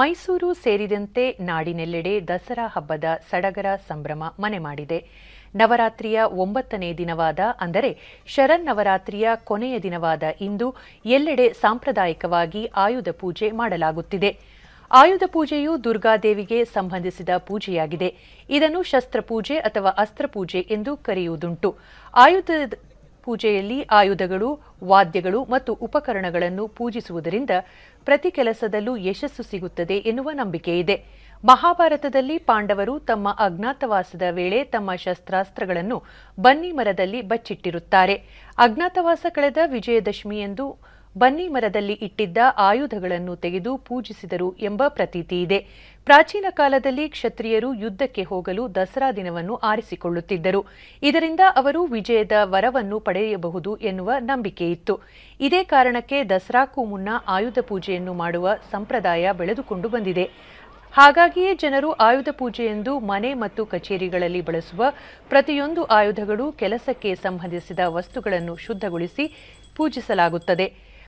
ಮೈಸೂರು ಸೇರಿದಂತೆ ನಾಡಿನೆಲ್ಲೆಡೆ ದಸರಾ ಹಬ್ಬದ ಸಡಗರ ಸಂಭ್ರಮ ಮನೆ ಮಾಡಿದೆ ನವರಾತ್ರಿಯ ಒಂಬತ್ತನೇ ದಿನವಾದ ಅಂದರೆ ಶರನ್ನವರಾತ್ರಿಯ ಕೊನೆಯ ದಿನವಾದ ಇಂದು ಎಲ್ಲೆಡೆ ಸಾಂಪ್ರದಾಯಿಕವಾಗಿ ಆಯುಧ ಪೂಜೆ ಮಾಡಲಾಗುತ್ತಿದೆ ಆಯುಧ ಪೂಜೆಯು ದುರ್ಗಾದೇವಿಗೆ ಸಂಬಂಧಿಸಿದ ಪೂಜೆಯಾಗಿದೆ ಇದನ್ನು ಶಸ್ತ್ರಪೂಜೆ ಅಥವಾ ಅಸ್ತ್ರಪೂಜೆ ಎಂದು ಕರೆಯುವುದುಂಟು ಆಯುಧ ಪೂಜೆಯಲ್ಲಿ ಆಯುಧಗಳು ವಾದ್ಯಗಳು ಮತ್ತು ಉಪಕರಣಗಳನ್ನು ಪೂಜಿಸುವುದರಿಂದ ಪ್ರತಿ ಕೆಲಸದಲ್ಲೂ ಯಶಸ್ಸು ಸಿಗುತ್ತದೆ ಎನ್ನುವ ನಂಬಿಕೆ ಇದೆ ಮಹಾಭಾರತದಲ್ಲಿ ಪಾಂಡವರು ತಮ್ಮ ಅಜ್ಞಾತವಾಸದ ವೇಳೆ ತಮ್ಮ ಶಸ್ತ್ರಾಸ್ತ್ರಗಳನ್ನು ಬನ್ನಿ ಮರದಲ್ಲಿ ಬಚ್ಚಿಟ್ಟಿರುತ್ತಾರೆ ಅಜ್ಞಾತವಾಸ ಕಳೆದ ವಿಜಯದಶಮಿಯಂದು ಬನ್ನಿ ಮರದಲ್ಲಿ ಇಟ್ಟಿದ್ದ ಆಯುಧಗಳನ್ನು ತೆಗೆದು ಪೂಜಿಸಿದರು ಎಂಬ ಪ್ರತೀತಿ ಇದೆ ಪ್ರಾಚೀನ ಕಾಲದಲ್ಲಿ ಕ್ಷತ್ರಿಯರು ಯುದ್ಧಕ್ಕೆ ಹೋಗಲು ದಸರಾ ದಿನವನ್ನು ಆರಿಸಿಕೊಳ್ಳುತ್ತಿದ್ದರು ಇದರಿಂದ ಅವರು ವಿಜಯದ ವರವನ್ನು ಪಡೆಯಬಹುದು ಎನ್ನುವ ನಂಬಿಕೆ ಇತ್ತು ಇದೇ ಕಾರಣಕ್ಕೆ ದಸರಾಕ್ಕೂ ಮುನ್ನ ಆಯುಧ ಪೂಜೆಯನ್ನು ಮಾಡುವ ಸಂಪ್ರದಾಯ ಬೆಳೆದುಕೊಂಡು ಬಂದಿದೆ ಹಾಗಾಗಿಯೇ ಜನರು ಆಯುಧ ಪೂಜೆಯೆಂದು ಮನೆ ಮತ್ತು ಕಚೇರಿಗಳಲ್ಲಿ ಬಳಸುವ ಪ್ರತಿಯೊಂದು ಆಯುಧಗಳು ಕೆಲಸಕ್ಕೆ ಸಂಬಂಧಿಸಿದ ವಸ್ತುಗಳನ್ನು ಶುದ್ಧಗೊಳಿಸಿ ಪೂಜಿಸಲಾಗುತ್ತದೆ